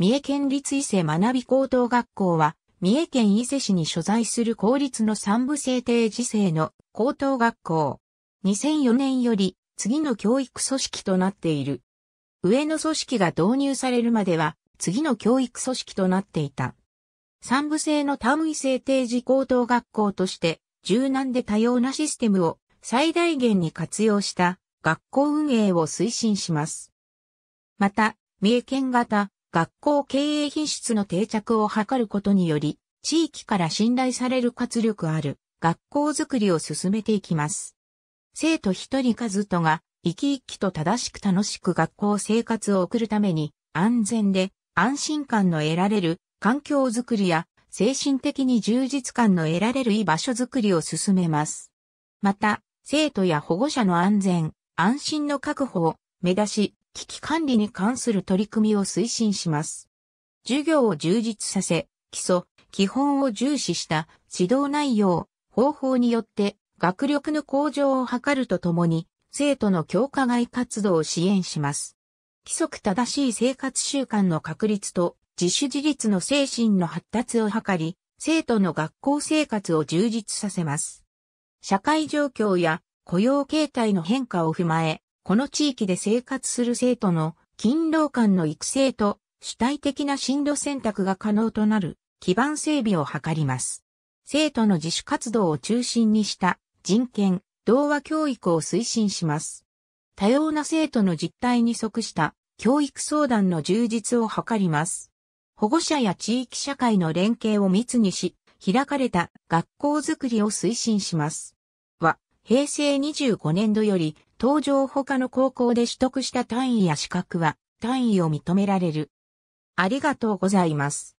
三重県立伊勢学び高等学校は、三重県伊勢市に所在する公立の三部制定時制の高等学校。2004年より次の教育組織となっている。上の組織が導入されるまでは次の教育組織となっていた。三部制の単位制定時高等学校として柔軟で多様なシステムを最大限に活用した学校運営を推進します。また、三重県型学校経営品質の定着を図ることにより、地域から信頼される活力ある学校づくりを進めていきます。生徒一人数とが生き生きと正しく楽しく学校生活を送るために安全で安心感の得られる環境づくりや精神的に充実感の得られる居場所づくりを進めます。また、生徒や保護者の安全、安心の確保を目指し、危機管理に関する取り組みを推進します。授業を充実させ、基礎、基本を重視した指導内容、方法によって学力の向上を図るとともに、生徒の教科外活動を支援します。規則正しい生活習慣の確立と自主自立の精神の発達を図り、生徒の学校生活を充実させます。社会状況や雇用形態の変化を踏まえ、この地域で生活する生徒の勤労感の育成と主体的な進路選択が可能となる基盤整備を図ります。生徒の自主活動を中心にした人権、童話教育を推進します。多様な生徒の実態に即した教育相談の充実を図ります。保護者や地域社会の連携を密にし、開かれた学校づくりを推進します。は、平成25年度より登場他の高校で取得した単位や資格は単位を認められる。ありがとうございます。